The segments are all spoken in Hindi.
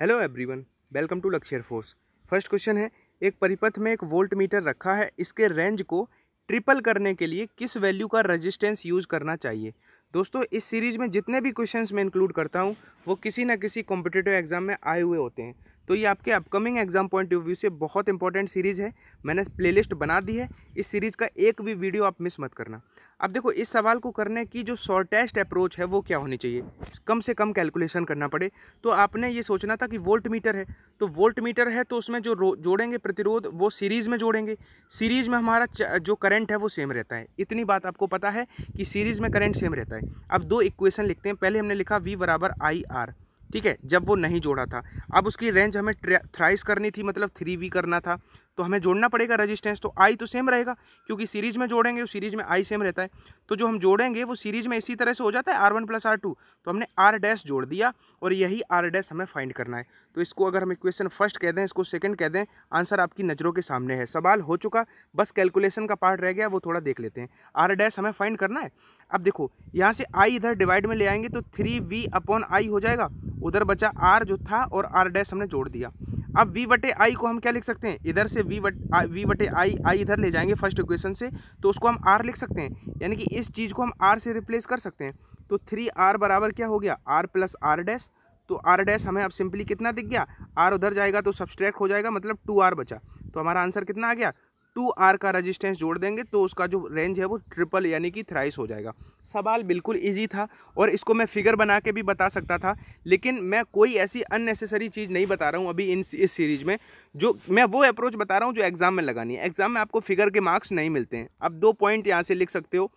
hello everyone welcome to Lakshya force first question है एक परिपथ में एक वोल्ट मीटर रखा है इसके रेंज को ट्रिपल करने के लिए किस वैल्यू का रेजिस्टेंस यूज करना चाहिए दोस्तों इस सीरीज़ में जितने भी क्वेश्चंस मैं इंक्लूड करता हूँ वो किसी ना किसी कॉम्पिटेटिव एग्जाम में आए हुए होते हैं तो ये आपके upcoming exam point of view से बहुत इंपॉर्टेंट सीरीज़ है मैंने प्लेलिस्ट बना दी है इस सीरीज़ का एक भी वीडियो आप मिस मत करना अब देखो इस सवाल को करने की जो शॉर्टेस्ट अप्रोच है वो क्या होनी चाहिए कम से कम कैलकुलेशन करना पड़े तो आपने ये सोचना था कि वोल्ट मीटर है तो वोल्ट मीटर है तो उसमें जो जोड़ेंगे प्रतिरोध वो सीरीज़ में जोड़ेंगे सीरीज़ में हमारा जो करंट है वो सेम रहता है इतनी बात आपको पता है कि सीरीज़ में करंट सेम रहता है अब दो इक्वेशन लिखते हैं पहले हमने लिखा वी बराबर आई आर ठीक है जब वो नहीं जोड़ा था अब उसकी रेंज हमें थ्राइस करनी थी मतलब थ्री वी करना था तो हमें जोड़ना पड़ेगा रेजिस्टेंस तो आई तो सेम रहेगा क्योंकि सीरीज में जोड़ेंगे उस सीरीज में आई सेम रहता है तो जो हम जोड़ेंगे वो सीरीज में इसी तरह से हो जाता है r one plus r two तो हमने आर डैश जोड़ दिया और यही आर डैश हमें फाइंड करना है तो इसको अगर हम इक्वेशन फर्स्ट कह दें इसको सेकंड कह दें आंसर आपकी नज़रों के सामने है सवाल हो चुका बस कैलकुलेशन का पार्ट रह गया वो थोड़ा देख लेते हैं आर डैस हमें फाइंड करना है अब देखो यहाँ से आई इधर डिवाइड में ले आएंगे तो थ्री वी अपॉन आई हो जाएगा उधर बचा आर जो था और आर डैस हमने जोड़ दिया अब वी बटे आई को हम क्या लिख सकते हैं इधर से वी बट वी बटे आई आई इधर ले जाएंगे फर्स्ट इक्वेशन से तो उसको हम आर लिख सकते हैं यानी कि इस चीज़ को हम आर से रिप्लेस कर सकते हैं तो थ्री आर बराबर क्या हो गया आर प्लस आर डैश तो आर डैश हमें अब सिंपली कितना दिख गया आर उधर जाएगा तो सब्सट्रैक्ट हो जाएगा मतलब टू आर बचा तो हमारा आंसर कितना आ गया टू आर का रजिस्टेंस जोड़ देंगे तो उसका जो रेंज है वो ट्रिपल यानी कि थ्राइस हो जाएगा सवाल बिल्कुल इजी था और इसको मैं फिगर बना के भी बता सकता था लेकिन मैं कोई ऐसी अननेसेसरी चीज़ नहीं बता रहा हूँ अभी इन इस सीरीज़ में जो मैं वो अप्रोच बता रहा हूँ जो एग्ज़ाम में लगानी है एग्ज़ाम में आपको फिगर के मार्क्स नहीं मिलते हैं अब दो पॉइंट यहाँ से लिख सकते हो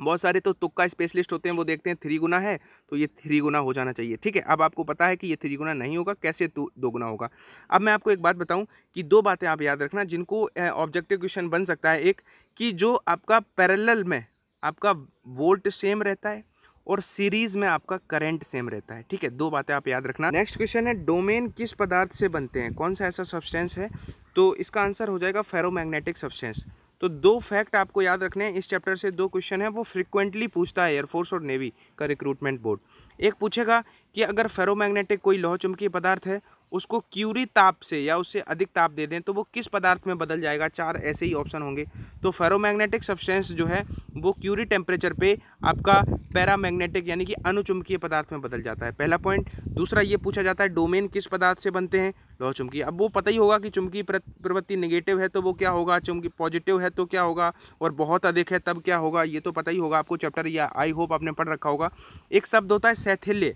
बहुत सारे तो तुक्का स्पेशलिस्ट होते हैं वो देखते हैं थ्री गुना है तो ये थ्री गुना हो जाना चाहिए ठीक है अब आपको पता है कि ये थ्री गुना नहीं होगा कैसे दो गुना होगा अब मैं आपको एक बात बताऊं कि दो बातें आप याद रखना जिनको ऑब्जेक्टिव क्वेश्चन बन सकता है एक कि जो आपका पैरेलल में आपका वोल्ट सेम रहता है और सीरीज में आपका करेंट सेम रहता है ठीक है दो बातें आप याद रखना नेक्स्ट क्वेश्चन है डोमेन किस पदार्थ से बनते हैं कौन सा ऐसा सब्सटेंस है तो इसका आंसर हो जाएगा फेरोमैग्नेटिक सब्सटेंस तो दो फैक्ट आपको याद रखने हैं इस चैप्टर से दो क्वेश्चन है वो फ्रिक्वेंटली पूछता है एयरफोर्स और नेवी का रिक्रूटमेंट बोर्ड एक पूछेगा कि अगर फेरोमैग्नेटिक कोई लौह चुंबकीय पदार्थ है उसको क्यूरी ताप से या उससे अधिक ताप दे दें तो वो किस पदार्थ में बदल जाएगा चार ऐसे ही ऑप्शन होंगे तो फेरोमैग्नेटिक सब्सटेंस जो है वो क्यूरी टेम्परेचर पे आपका पैरामैग्नेटिक यानी कि अनुचुंबकीय पदार्थ में बदल जाता है पहला पॉइंट दूसरा ये पूछा जाता है डोमेन किस पदार्थ से बनते हैं लौह चुमकी अब वो पता ही होगा कि चुमकी प्रवृत्ति निगेटिव है तो वो क्या होगा चुमकी पॉजिटिव है तो क्या होगा और बहुत अधिक है तब क्या होगा ये तो पता ही होगा आपको चैप्टर या आई होप आपने पढ़ रखा होगा एक शब्द होता है सैथिल्य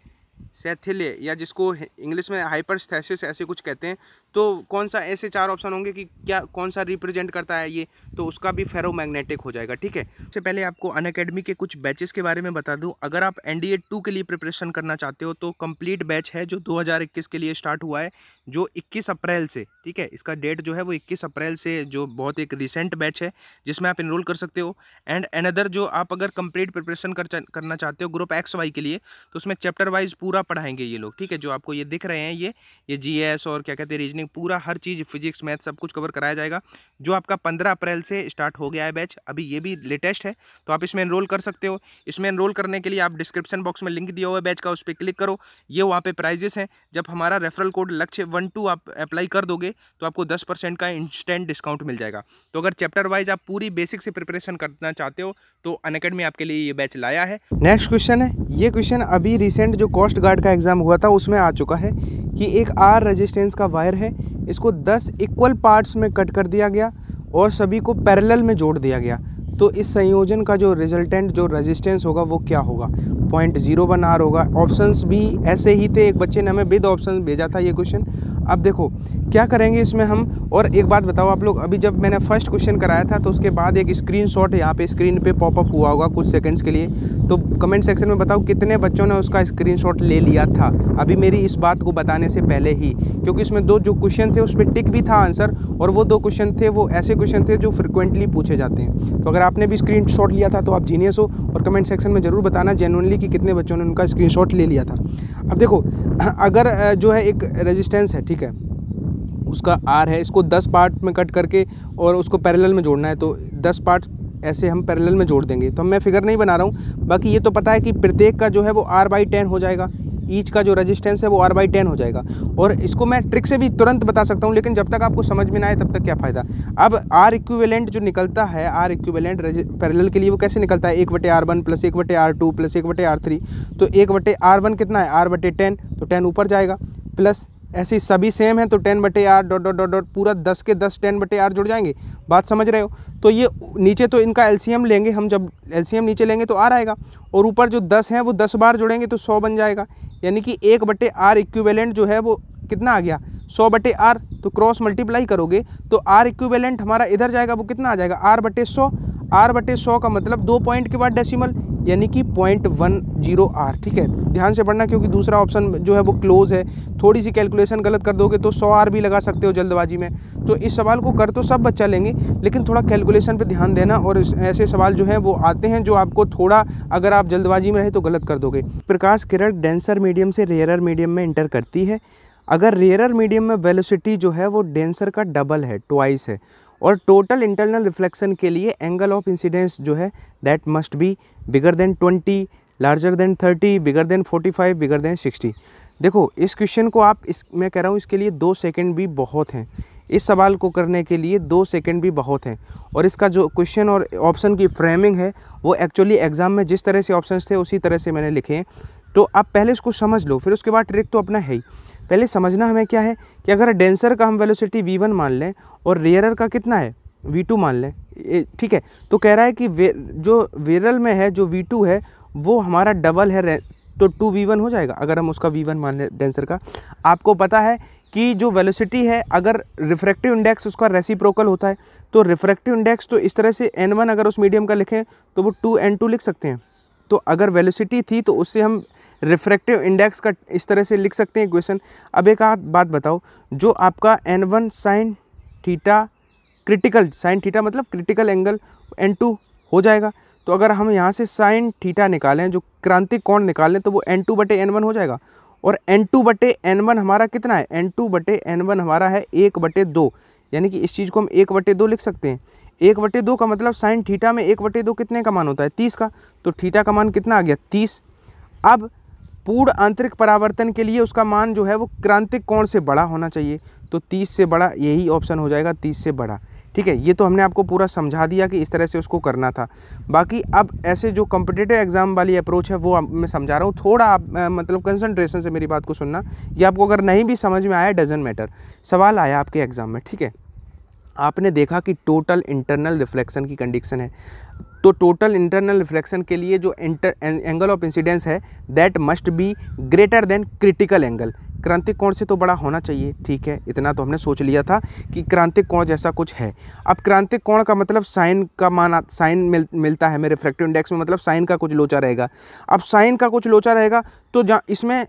सेथिले या जिसको इंग्लिश में हाइपरस्थेसिस ऐसे कुछ कहते हैं तो कौन सा ऐसे चार ऑप्शन होंगे कि क्या कौन सा रिप्रेजेंट करता है ये तो उसका भी फेरोमैग्नेटिक हो जाएगा ठीक है सबसे पहले आपको अन के कुछ बैचेस के बारे में बता दूँ अगर आप एन डी के लिए प्रिपरेशन करना चाहते हो तो कंप्लीट बैच है जो 2021 के लिए स्टार्ट हुआ है जो 21 अप्रैल से ठीक है इसका डेट जो है वो इक्कीस अप्रैल से जो बहुत एक रिसेंट बैच है जिसमें आप इनरोल कर सकते हो एंड अनदर जो आप अगर कंप्लीट प्रिपरेशन करना चाहते हो ग्रुप एक्स वाई के लिए तो उसमें चैप्टर वाइज पूरा पढ़ाएंगे ये लोग ठीक है जो आपको ये दिख रहे हैं ये ये जी और क्या कहते हैं अपने पूरा हर चीज़ फिजिक्स मैथ सब कुछ कवर कराया जाएगा जो आपका पंद्रह अप्रैल से स्टार्ट हो गया है बैच अभी ये भी लेटेस्ट है तो आप इसमें इनरोल कर सकते हो इसमें इनरोल करने के लिए आप डिस्क्रिप्शन बॉक्स में लिंक दिया हुआ है बैच का उस पर क्लिक करो ये वहाँ पर प्राइजेस हैं जब हमारा referral code Lakshya one two आप अप्लाई कर दोगे तो आपको दस परसेंट का इंस्टेंट डिस्काउंट मिल जाएगा तो अगर चैप्टर वाइज आप पूरी बेसिक से प्रिपरेशन करना चाहते हो तो अनकेडमी आपके लिए ये बैच लाया है नेक्स्ट क्वेश्चन है ये क्वेश्चन अभी रिसेंट जो कॉस्ट गार्ड का एग्जाम हुआ था उसमें आ चुका है कि एक आर रेजिस्टेंस का वायर है इसको 10 इक्वल पार्ट्स में कट कर दिया गया और सभी को पैरेलल में जोड़ दिया गया तो इस संयोजन का जो रिजल्टेंट जो रेजिस्टेंस होगा वो क्या होगा पॉइंट जीरो वन आर होगा ऑप्शंस भी ऐसे ही थे एक बच्चे ने हमें विद ऑप्शन भेजा था ये क्वेश्चन अब देखो क्या करेंगे इसमें हम और एक बात बताओ आप लोग अभी जब मैंने फर्स्ट क्वेश्चन कराया था तो उसके बाद एक स्क्रीन शॉट यहाँ पर स्क्रीन पर पॉपअप हुआ होगा कुछ सेकेंड्स के लिए तो कमेंट सेक्शन में बताओ कितने बच्चों ने उसका स्क्रीन शॉट ले लिया था अभी मेरी इस बात को बताने से पहले ही क्योंकि इसमें दो जो क्वेश्चन थे उस पर टिक भी था आंसर और वो दो क्वेश्चन थे वो ऐसे क्वेश्चन थे जो फ्रिक्वेंटली पूछे जाते हैं तो अगर आपने भी स्क्रीन लिया था तो आप जीनियस हो और कमेंट सेक्शन में ज़रूर बताना जेनुअनली कि कितने बच्चों ने उनका स्क्रीन ले लिया था अब देखो अगर जो है एक रेजिस्टेंस है ठीक है उसका आर है इसको दस पार्ट में कट करके और उसको पैरेलल में जोड़ना है तो दस पार्ट ऐसे हम पैरेलल में जोड़ देंगे तो मैं फिगर नहीं बना रहा हूँ बाकी ये तो पता है कि प्रत्येक का जो है वो आर बाई टेन हो जाएगा ईच का जो रजिस्टेंस है वो आर बाई टेन हो जाएगा और इसको मैं ट्रिक से भी तुरंत बता सकता हूँ लेकिन जब तक आपको समझ में ना आए तब तक क्या फ़ायदा अब आर इक्विवेलेंट जो निकलता है आर इक्विवेलेंट पैरेलल के लिए वो कैसे निकलता है एक बटे आर वन प्लस एक बटे आर टू प्लस एक बटे आर थ्री तो एक बटे आर वन कितना है आर बटे टेन तो टेन ऊपर जाएगा प्लस ऐसी सभी सेम है तो टेन बटे r dot dot dot dot पूरा दस के दस टेन बटे आर जुड़ जाएंगे बात समझ रहे हो तो ये नीचे तो इनका एलसीएम लेंगे हम जब एलसीएम नीचे लेंगे तो आर आएगा और ऊपर जो दस हैं वो दस बार जुड़ेंगे तो सौ बन जाएगा यानी कि एक बटे आर इक्विवेलेंट जो है वो कितना आ गया सौ बटे आर तो क्रॉस मल्टीप्लाई करोगे तो आर इक्विवेलेंट हमारा इधर जाएगा वो कितना आ जाएगा आर बटे सौ आर बटे सौ का मतलब दो पॉइंट के बाद डेसिमल यानी कि पॉइंट वन जीरो आर ठीक है ध्यान से पढ़ना क्योंकि दूसरा ऑप्शन जो है वो क्लोज है थोड़ी सी कैलकुलेशन गलत कर दोगे तो सौ आर भी लगा सकते हो जल्दबाजी में तो इस सवाल को कर तो सब बच्चा लेंगे लेकिन थोड़ा कैलकुलेशन पे ध्यान देना और ऐसे सवाल जो है वो आते हैं जो आपको थोड़ा अगर आप जल्दबाजी में रहे तो गलत कर दोगे प्रकाश किरण डेंसर मीडियम से रेयर मीडियम में इंटर करती है अगर रेयर मीडियम में वेलोसिटी जो है वो डेंसर का डबल है ट्वाइस है और टोटल इंटरनल रिफ्लेक्शन के लिए एंगल ऑफ इंसिडेंस जो है that must be bigger than twenty larger than thirty bigger than forty five bigger than sixty देखो इस क्वेश्चन को आप इस मैं कह रहा हूँ इसके लिए दो सेकेंड भी बहुत हैं इस सवाल को करने के लिए दो सेकंड भी बहुत हैं और इसका जो क्वेश्चन और ऑप्शन की फ्रेमिंग है वो एक्चुअली एग्ज़ाम में जिस तरह से ऑप्शंस थे उसी तरह से मैंने लिखे हैं तो आप पहले इसको समझ लो फिर उसके बाद ट्रिक तो अपना है ही पहले समझना हमें क्या है कि अगर डेंसर का हम वेलोसिटी वी वन मान लें और रेयरर का कितना है वी टू मान लें ठीक है तो कह रहा है कि वे, जो वेरल में है जो वी टू है वो हमारा डबल है तो टू वी वन हो जाएगा अगर हम उसका वी वन मान लें डेंसर का आपको पता है कि जो वेलोसिटी है अगर रिफ्रैक्टिव इंडेक्स उसका रेसिप्रोकल होता है तो रिफ्रैक्टिव इंडेक्स तो इस तरह से एन वन अगर उस मीडियम का लिखें तो वो टू एन टू लिख सकते हैं तो अगर वेलोसिटी थी तो उससे हम रिफ्रैक्टिव इंडेक्स का इस तरह से लिख सकते हैं क्वेश्चन अब एक आध बात बताओ जो आपका n one sine theta critical sine theta मतलब क्रिटिकल एंगल एन टू हो जाएगा तो अगर हम यहाँ से साइन थीटा निकालें जो क्रांति कोण निकालें तो वो एन टू बटे एन वन हो जाएगा और एन टू बटे एन वन हमारा कितना है एन टू बटे एन वन हमारा है एक बटे दो यानी कि इस चीज़ को हम एक बटे दो लिख सकते हैं एक बटे दो का मतलब साइन थीटा में एक बटे दो कितने का मान होता है तीस का तो थीटा का मान कितना आ गया तीस अब पूर्ण आंतरिक परावर्तन के लिए उसका मान जो है वो क्रांतिक कोण से बड़ा होना चाहिए तो 30 से बड़ा यही ऑप्शन हो जाएगा 30 से बड़ा ठीक है ये तो हमने आपको पूरा समझा दिया कि इस तरह से उसको करना था बाकी अब ऐसे जो कम्पिटेटिव एग्ज़ाम वाली अप्रोच है वो मैं समझा रहा हूँ थोड़ा आप मतलब कंसंट्रेशन से मेरी बात को सुनना ये आपको अगर नहीं भी समझ में आया डजेंट मैटर सवाल आया आपके एग्ज़ाम में ठीक है आपने देखा कि टोटल इंटरनल रिफ्लेक्शन की कंडीशन है तो टोटल इंटरनल रिफ्लेक्शन के लिए जो इंटर एंगल ऑफ इंसिडेंस है that must be greater than critical angle क्रांतिक कोण से तो बड़ा होना चाहिए ठीक है इतना तो हमने सोच लिया था कि क्रांतिक कोण जैसा कुछ है अब क्रांतिक कोण का मतलब साइन का मान साइन मिल, मिलता है मेरे रिफ्रैक्टिव इंडेक्स में मतलब साइन का कुछ लोचा रहेगा अब साइन का कुछ लोचा रहेगा तो जहाँ इसमें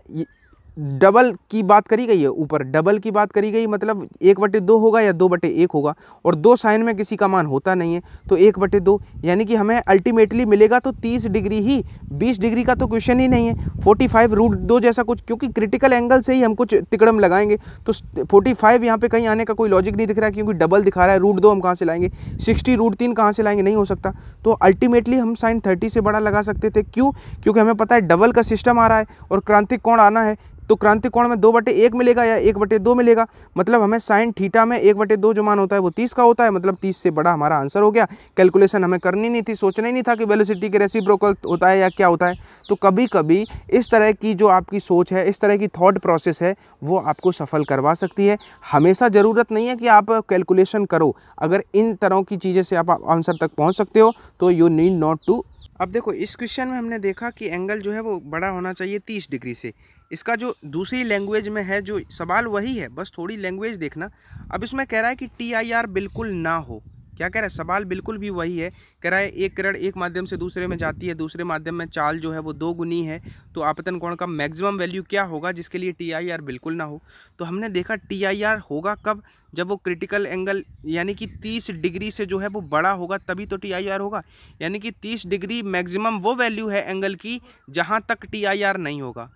डबल की बात करी गई है ऊपर डबल की बात करी गई मतलब एक बटे दो होगा या दो बटे एक होगा और दो साइन में किसी का मान होता नहीं है तो एक बटे दो यानी कि हमें अल्टीमेटली मिलेगा तो तीस डिग्री ही बीस डिग्री का तो क्वेश्चन ही नहीं है फोर्टी फाइव रूट दो जैसा कुछ क्योंकि क्रिटिकल एंगल से ही हम कुछ तिकड़म लगाएंगे तो फोर्टी फाइव यहाँ पर कहीं आने का कोई लॉजिक नहीं दिख रहा क्योंकि डबल दिखा रहा है रूट दो हम कहाँ से लाएंगे सिक्सटी रूट तीन कहाँ से लाएंगे नहीं हो सकता तो अल्टीमेटली हम साइन थर्टी से बड़ा लगा सकते थे क्यों क्योंकि हमें पता है डबल का सिस्टम आ रहा है और क्रांतिक कौन आना है तो क्रांति कोण में दो बटे एक मिलेगा या एक बटे दो मिलेगा मतलब हमें साइन थीटा में एक बटे दो जो मान होता है वो तीस का होता है मतलब तीस से बड़ा हमारा आंसर हो गया कैलकुलेशन हमें करनी नहीं थी सोचना ही नहीं था कि वेलोसिटी के रेसी होता है या क्या होता है तो कभी कभी इस तरह की जो आपकी सोच है इस तरह की थाट प्रोसेस है वो आपको सफल करवा सकती है हमेशा ज़रूरत नहीं है कि आप कैलकुलेशन करो अगर इन तरह की चीज़ें से आप आंसर तक पहुँच सकते हो तो यू नीड नॉट टू अब देखो इस क्वेश्चन में हमने देखा कि एंगल जो है वो बड़ा होना चाहिए तीस डिग्री से इसका जो दूसरी लैंग्वेज में है जो सवाल वही है बस थोड़ी लैंग्वेज देखना अब इसमें कह रहा है कि टी आई आर बिल्कुल ना हो क्या कह रहा है सवाल बिल्कुल भी वही है कह रहा है एक किरण एक माध्यम से दूसरे में जाती है दूसरे माध्यम में चाल जो है वो दो गुनी है तो आपतन कोण का मैक्सिमम वैल्यू क्या होगा जिसके लिए टीआईआर बिल्कुल ना हो तो हमने देखा टीआईआर होगा कब जब वो क्रिटिकल एंगल यानी कि 30 डिग्री से जो है वो बड़ा होगा तभी तो आर होगा यानी कि तीस डिग्री मैक्सिमम वो वैल्यू है एंगल की जहाँ तक आर नहीं होगा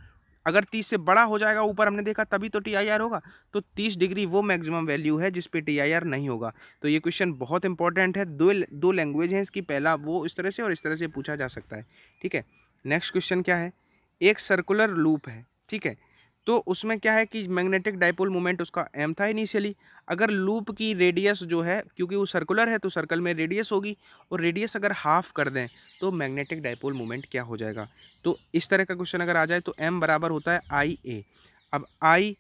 अगर तीस से बड़ा हो जाएगा ऊपर हमने देखा तभी तो टी होगा तो तीस डिग्री वो मैक्सिमम वैल्यू है जिस पे टी नहीं होगा तो ये क्वेश्चन बहुत इंपॉर्टेंट है दो दो लैंग्वेज हैं इसकी पहला वो इस तरह से और इस तरह से पूछा जा सकता है ठीक है नेक्स्ट क्वेश्चन क्या है एक सर्कुलर लूप है ठीक है तो उसमें क्या है कि मैग्नेटिक डाइपोल मोमेंट उसका एम था इनिशियली अगर लूप की रेडियस जो है क्योंकि वो सर्कुलर है तो सर्कल में रेडियस होगी और रेडियस अगर हाफ कर दें तो मैग्नेटिक डाइपोल मोमेंट क्या हो जाएगा तो इस तरह का क्वेश्चन अगर आ जाए तो एम बराबर होता है आई ए अब आई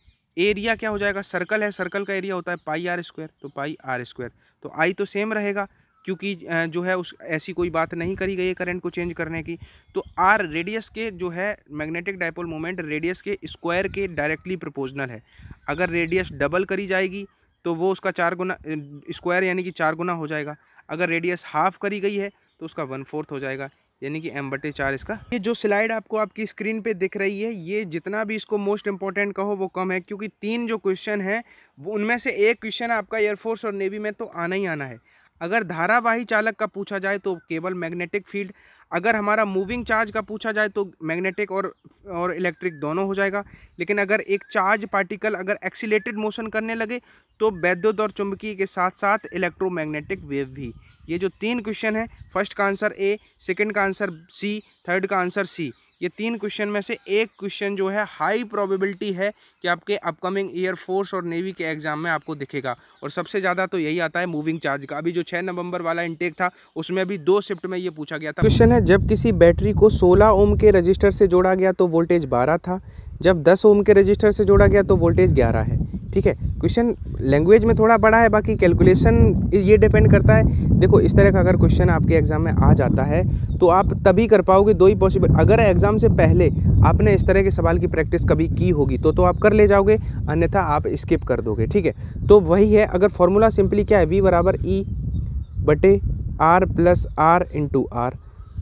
एरिया क्या हो जाएगा सर्कल है सर्कल का एरिया होता है पाई आर स्क्वायर तो पाई आर स्क्वायर तो आई तो सेम रहेगा क्योंकि जो है उस ऐसी कोई बात नहीं करी गई है करंट को चेंज करने की तो आर रेडियस के जो है मैग्नेटिक डायपोल मोमेंट रेडियस के स्क्वायर के डायरेक्टली प्रोपोर्शनल है अगर रेडियस डबल करी जाएगी तो वो उसका चार गुना स्क्वायर यानी कि चार गुना हो जाएगा अगर रेडियस हाफ करी गई है तो उसका वन फोर्थ हो जाएगा यानी कि एम बटे चार इसका ये जो स्लाइड आपको आपकी स्क्रीन पे दिख रही है ये जितना भी इसको मोस्ट इंपॉर्टेंट कहो वो कम है क्योंकि तीन जो क्वेश्चन हैं वो उनमें से एक क्वेश्चन आपका एयरफोर्स और नेवी में तो आना ही आना है अगर धारावाही चालक का पूछा जाए तो केवल मैग्नेटिक फील्ड अगर हमारा मूविंग चार्ज का पूछा जाए तो मैग्नेटिक और और इलेक्ट्रिक दोनों हो जाएगा लेकिन अगर एक चार्ज पार्टिकल अगर एक्सीटेड मोशन करने लगे तो वैद्युत और चुंबकीय के साथ साथ इलेक्ट्रोमैग्नेटिक वेव भी ये जो तीन क्वेश्चन है फर्स्ट का आंसर ए सेकेंड का आंसर सी थर्ड का आंसर सी ये तीन क्वेश्चन में से एक क्वेश्चन जो है हाई प्रोबेबिलिटी है कि आपके अपकमिंग ईयर फोर्स और नेवी के एग्जाम में आपको दिखेगा और सबसे ज़्यादा तो यही आता है मूविंग चार्ज का अभी जो छः नवंबर वाला इंटेक था उसमें अभी दो शिफ्ट में ये पूछा गया था क्वेश्चन है जब किसी बैटरी को सोलह ओम के रजिस्टर से जोड़ा गया तो वोल्टेज बारह था जब दस ओम के रजिस्टर से जोड़ा गया तो वोल्टेज ग्यारह है ठीक है क्वेश्चन लैंग्वेज में थोड़ा बड़ा है बाकी कैलकुलेशन ये डिपेंड करता है देखो इस तरह का अगर क्वेश्चन आपके एग्ज़ाम में आ जाता है तो आप तभी कर पाओगे दो ही पॉसिबल अगर एग्ज़ाम से पहले आपने इस तरह के सवाल की प्रैक्टिस कभी की होगी तो तो आप कर ले जाओगे अन्यथा आप स्किप कर दोगे ठीक है तो वही है अगर फॉर्मूला सिंपली क्या है वी बराबर ई e बटे r plus r into r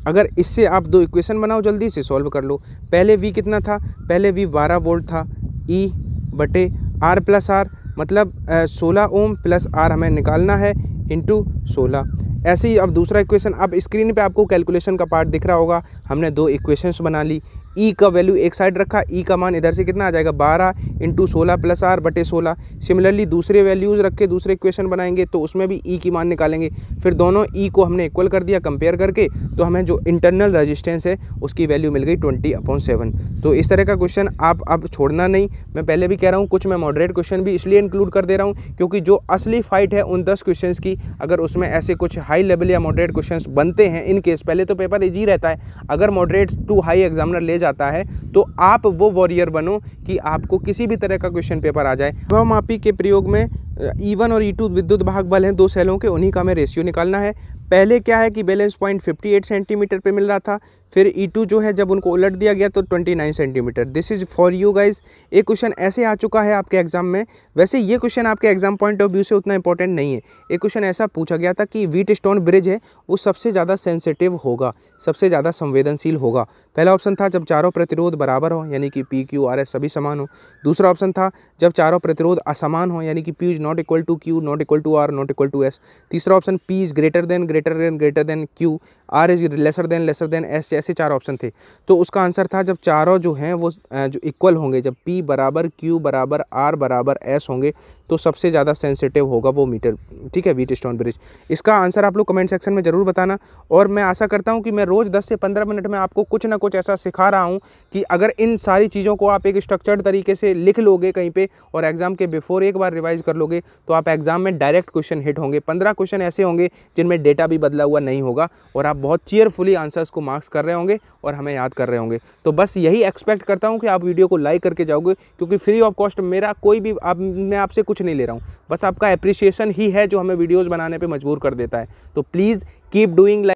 अगर इससे आप दो इक्वेशन बनाओ जल्दी से सॉल्व कर लो पहले वी कितना था पहले वी बारह वोल्ट था ई e बटे आर प्लस आर मतलब सोलह ओम प्लस आर हमें निकालना है इंटू सोलह ऐसे ही अब दूसरा इक्वेशन अब स्क्रीन पे आपको कैलकुलेशन का पार्ट दिख रहा होगा हमने दो इक्वेशंस बना ली ई e का वैल्यू एक साइड रखा ई e का मान इधर से कितना आ जाएगा बारह इंटू सोलह प्लस आर बटे सोलह सिमिलरली दूसरे वैल्यूज़ रख के दूसरे इक्वेशन बनाएंगे तो उसमें भी ई e की मान निकालेंगे फिर दोनों ई e को हमने इक्वल कर दिया कंपेयर करके तो हमें जो इंटरनल रजिस्टेंस है उसकी वैल्यू मिल गई ट्वेंटी अपॉन सेवन तो इस तरह का क्वेश्चन आप अब छोड़ना नहीं मैं पहले भी कह रहा हूँ कुछ मैं मॉडरेट क्वेश्चन भी इसलिए इंक्लूड कर दे रहा हूँ क्योंकि जो असली फाइट है उन दस क्वेश्चन की अगर उस उसमें ऐसे कुछ हाई लेवल या मॉडरेट क्वेश्चंस बनते हैं इन केस पहले तो पेपर इजी रहता है अगर मॉडरेट टू हाई एग्जामिनर ले जाता है तो आप वो वॉरियर बनो कि आपको किसी भी तरह का क्वेश्चन पेपर आ जाए वह मापी के प्रयोग में ई e और ई e विद्युत भाग बल हैं दो सेलों के उन्हीं का हमें रेशियो निकालना है पहले क्या है कि बैलेंस पॉइंट 58 सेंटीमीटर पे मिल रहा था फिर E2 जो है जब उनको उलट दिया गया तो 29 centimetre this is for you guys ये क्वेश्चन ऐसे आ चुका है आपके एग्जाम में वैसे ये क्वेश्चन आपके एग्जाम पॉइंट ऑफ व्यू से उतना इंपॉर्टेंट नहीं है एक क्वेश्चन ऐसा पूछा गया था कि वीट स्टोन ब्रिज है वो सबसे ज़्यादा सेंसिटिव होगा सबसे ज़्यादा संवेदनशील होगा पहला ऑप्शन था जब चारों प्रतिरोध बराबर हो यानी कि पी क्यू आर एस सभी समान हो दूसरा ऑप्शन था जब चारों प्रतिरोध असमान हो यानी कि p is not equal to q not equal to r not equal to s तीसरा option p is greater than greater than greater than q r is lesser than lesser than s जैसे चार ऑप्शन थे तो उसका आंसर था जब चारों जो हैं वो जो इक्वल होंगे जब पी बराबर क्यू बराबर आर बराबर एस होंगे तो सबसे ज़्यादा सेंसिटिव होगा वो मीटर ठीक है वीट स्टोन ब्रिज इसका आंसर आप लोग कमेंट सेक्शन में ज़रूर बताना और मैं आशा करता हूँ कि मैं रोज़ दस से पंद्रह मिनट में आपको कुछ ना कुछ ऐसा सिखा रहा हूँ कि अगर इन सारी चीज़ों को आप एक स्ट्रक्चर्ड तरीके से लिख लोगे कहीं पर और एग्ज़ाम के बिफोर एक बार रिवाइज़ कर लोगे तो आप एग्ज़ाम में डायरेक्ट क्वेश्चन हिट होंगे पंद्रह क्वेश्चन ऐसे होंगे जिनमें डेटा भी बदला हुआ नहीं होगा और आप बहुत चेयरफुली आंसर्स को मार्क्स कर रहे होंगे और हमें याद कर रहे होंगे तो बस यही एक्सपेक्ट करता हूँ कि आप वीडियो को लाइक करके जाओगे क्योंकि फ्री ऑफ कॉस्ट मेरा कोई भी आप मैं आपसे कुछ कुछ नहीं ले रहा हूँ बस आपका अप्रिसिएशन ही है जो हमें वीडियोज़ बनाने पर मजबूर कर देता है तो प्लीज़ कीप डूइंग